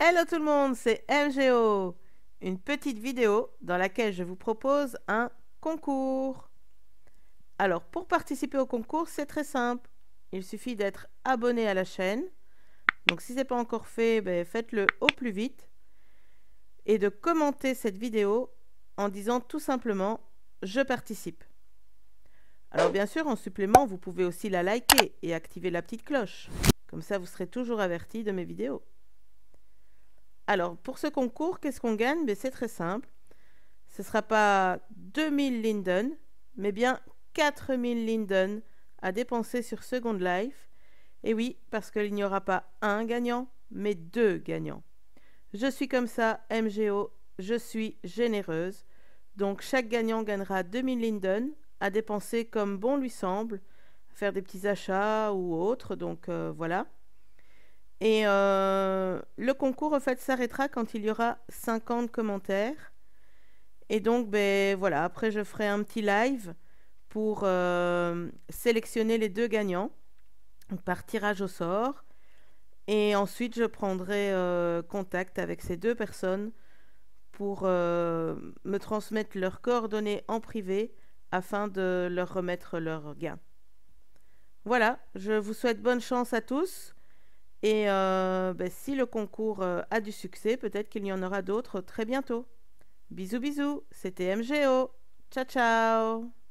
Hello tout le monde, c'est MGO. Une petite vidéo dans laquelle je vous propose un concours. Alors pour participer au concours, c'est très simple. Il suffit d'être abonné à la chaîne. Donc si ce n'est pas encore fait, ben, faites-le au plus vite. Et de commenter cette vidéo en disant tout simplement « Je participe ». Alors bien sûr, en supplément, vous pouvez aussi la liker et activer la petite cloche. Comme ça, vous serez toujours averti de mes vidéos. Alors, pour ce concours, qu'est-ce qu'on gagne ben, C'est très simple. Ce ne sera pas 2000 Linden, mais bien 4000 Linden à dépenser sur Second Life. Et oui, parce qu'il n'y aura pas un gagnant, mais deux gagnants. Je suis comme ça, MGO, je suis généreuse. Donc chaque gagnant gagnera 2000 Linden à dépenser comme bon lui semble, faire des petits achats ou autres. Donc euh, voilà. Et euh, le concours, en fait, s'arrêtera quand il y aura 50 commentaires. Et donc, ben, voilà, après, je ferai un petit live pour euh, sélectionner les deux gagnants par tirage au sort. Et ensuite, je prendrai euh, contact avec ces deux personnes pour me transmettre leurs coordonnées en privé afin de leur remettre leurs gains. Voilà, je vous souhaite bonne chance à tous. Et euh, ben, si le concours euh, a du succès, peut-être qu'il y en aura d'autres très bientôt. Bisous bisous, c'était MGO. Ciao ciao